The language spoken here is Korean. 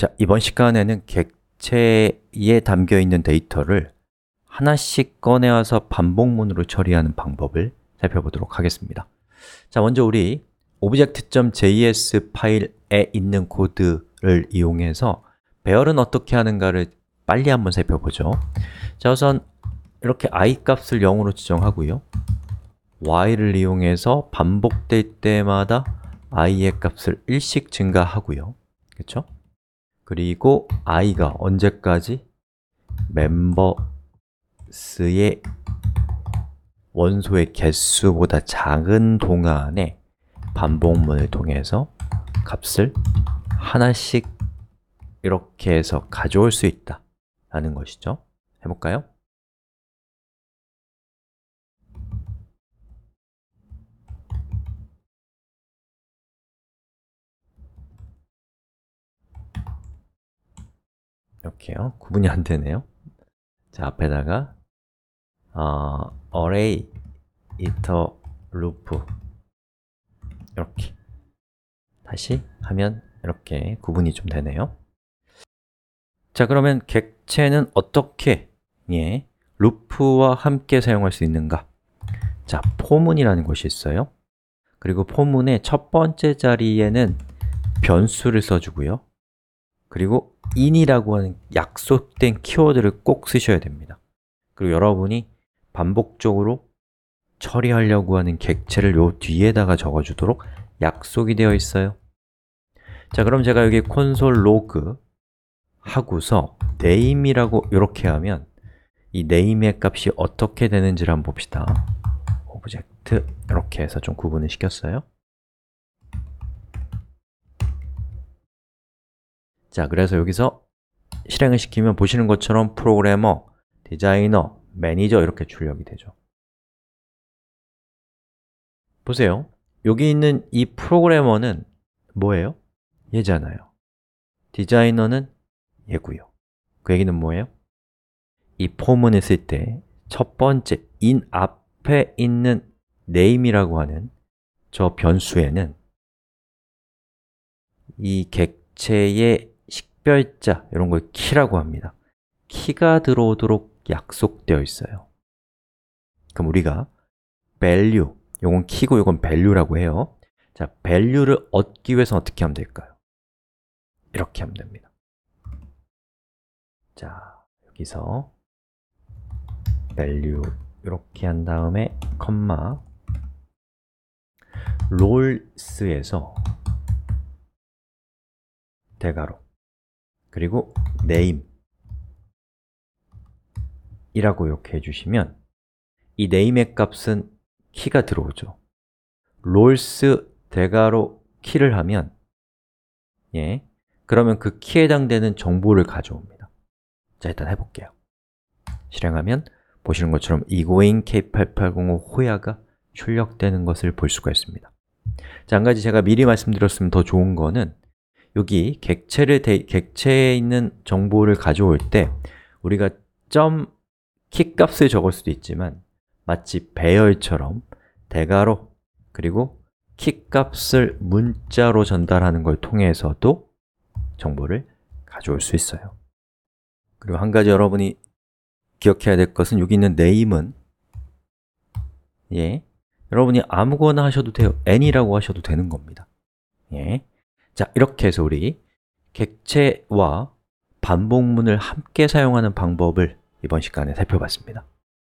자, 이번 시간에는 객체에 담겨 있는 데이터를 하나씩 꺼내와서 반복문으로 처리하는 방법을 살펴보도록 하겠습니다. 자, 먼저 우리 object.js 파일에 있는 코드를 이용해서 배열은 어떻게 하는가를 빨리 한번 살펴보죠. 자, 우선 이렇게 i 값을 0으로 지정하고요. y를 이용해서 반복될 때마다 i의 값을 1씩 증가하고요. 그렇죠? 그리고 i가 언제까지? 멤버스의 원소의 개수보다 작은 동안에 반복문을 통해서 값을 하나씩 이렇게 해서 가져올 수 있다 라는 것이죠 해볼까요? 이렇게요. 구분이 안 되네요. 자, 앞에다가 어, array iter loop 이렇게 다시 하면 이렇게 구분이 좀 되네요. 자, 그러면 객체는 어떻게 예, 루프와 함께 사용할 수 있는가? 자, 포문이라는 것이 있어요. 그리고 포문의 첫 번째 자리에는 변수를 써주고요. 그리고 in이라고 하는 약속된 키워드를 꼭 쓰셔야 됩니다. 그리고 여러분이 반복적으로 처리하려고 하는 객체를 요 뒤에다가 적어주도록 약속이 되어 있어요. 자, 그럼 제가 여기 콘솔 로그 하고서 name이라고 이렇게 하면 이 name의 값이 어떻게 되는지를 한번 봅시다. 오브젝트 이렇게 해서 좀 구분을 시켰어요. 자, 그래서 여기서 실행을 시키면 보시는 것처럼 프로그래머, 디자이너, 매니저 이렇게 출력이 되죠 보세요 여기 있는 이 프로그래머는 뭐예요? 얘잖아요 디자이너는 얘고요 그 얘기는 뭐예요? 이 폼은 했을 때 첫 번째 인 앞에 있는 name이라고 하는 저 변수에는 이 객체의 별자 이런 걸 키라고 합니다. 키가 들어오도록 약속되어 있어요. 그럼 우리가 value, 요건 키고 이건 value라고 해요. 자, value를 얻기 위해서 어떻게 하면 될까요? 이렇게 하면 됩니다. 자, 여기서 value 이렇게 한 다음에 컴마 롤스에서 대괄호 그리고 name 이라고 이렇게 해주시면 이 name의 값은 키가 들어오죠 롤스 대괄호 키를 하면 예, 그러면 그 키에 해당되는 정보를 가져옵니다 자, 일단 해볼게요 실행하면 보시는 것처럼 egoing k8805 호야가 출력되는 것을 볼 수가 있습니다 자, 한 가지 제가 미리 말씀드렸으면 더 좋은 거는 여기 객체를 데, 객체에 있는 정보를 가져올 때 우리가 점 키 값을 적을 수도 있지만 마치 배열처럼 대괄호 그리고 키 값을 문자로 전달하는 걸 통해서도 정보를 가져올 수 있어요 그리고 한 가지 여러분이 기억해야 될 것은 여기 있는 name은 예, 여러분이 아무거나 하셔도 돼요 n이라고 하셔도 되는 겁니다 예, 자, 이렇게 해서 우리 객체와 반복문을 함께 사용하는 방법을 이번 시간에 살펴봤습니다.